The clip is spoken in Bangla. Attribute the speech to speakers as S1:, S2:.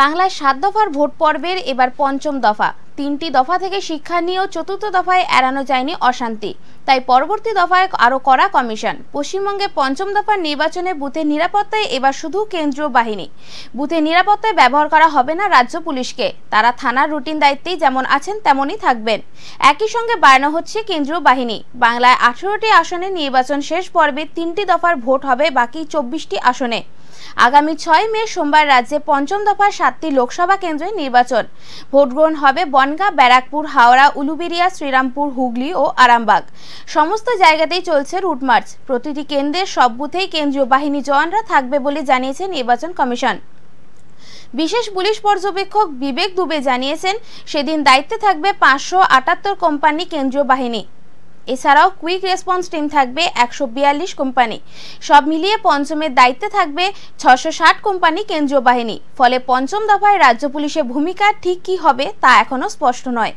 S1: বাংলায় সাত দফার ভোট পর্বের এবার পঞ্চম দফা তিনটি দফা থেকে শিক্ষা নিয়েও চতুর্থ দফায় এড়ানো যায়নি অশান্তি তাই পরবর্তী দফায় আরও করা কমিশন পশ্চিমবঙ্গে পঞ্চম দফার নির্বাচনে বুথের নিরাপত্তায় এবার শুধু কেন্দ্রীয় বাহিনী বুথের নিরাপত্তায় ব্যবহার করা হবে না রাজ্য পুলিশকে তারা থানার রুটিন দায়িত্বেই যেমন আছেন তেমনই থাকবেন একই সঙ্গে বাড়ানো হচ্ছে কেন্দ্রীয় বাহিনী বাংলায় আঠেরোটি আসনে নির্বাচন শেষ পর্বে তিনটি দফার ভোট হবে বাকি চব্বিশটি আসনে আগামী ছয় মে সোমবার রাজ্যে পঞ্চম দফার সাতটি লোকসভা কেন্দ্রে নির্বাচন ভোটগ্রহণ হবে বনগাঁ ব্যারাকপুর হাওড়া উলুবেরিয়া শ্রীরামপুর হুগলি ও আরামবাগ সমস্ত জায়গাতেই চলছে রুটমার্চ প্রতিটি কেন্দ্রের সব বুথেই কেন্দ্রীয় বাহিনী জওয়ানরা থাকবে বলে জানিয়েছে নির্বাচন কমিশন বিশেষ পুলিশ পর্যবেক্ষক বিবেক দুবে জানিয়েছেন সেদিন দায়িত্বে থাকবে পাঁচশো আটাত্তর কোম্পানি কেন্দ্রীয় বাহিনী এছাড়াও কুইক রেসপন্স টিম থাকবে একশো কোম্পানি সব মিলিয়ে পঞ্চমের দায়িত্বে থাকবে ছশো কোম্পানি কেন্দ্রীয় বাহিনী ফলে পঞ্চম দফায় রাজ্য পুলিশের ভূমিকা ঠিক কী হবে তা এখনও স্পষ্ট নয়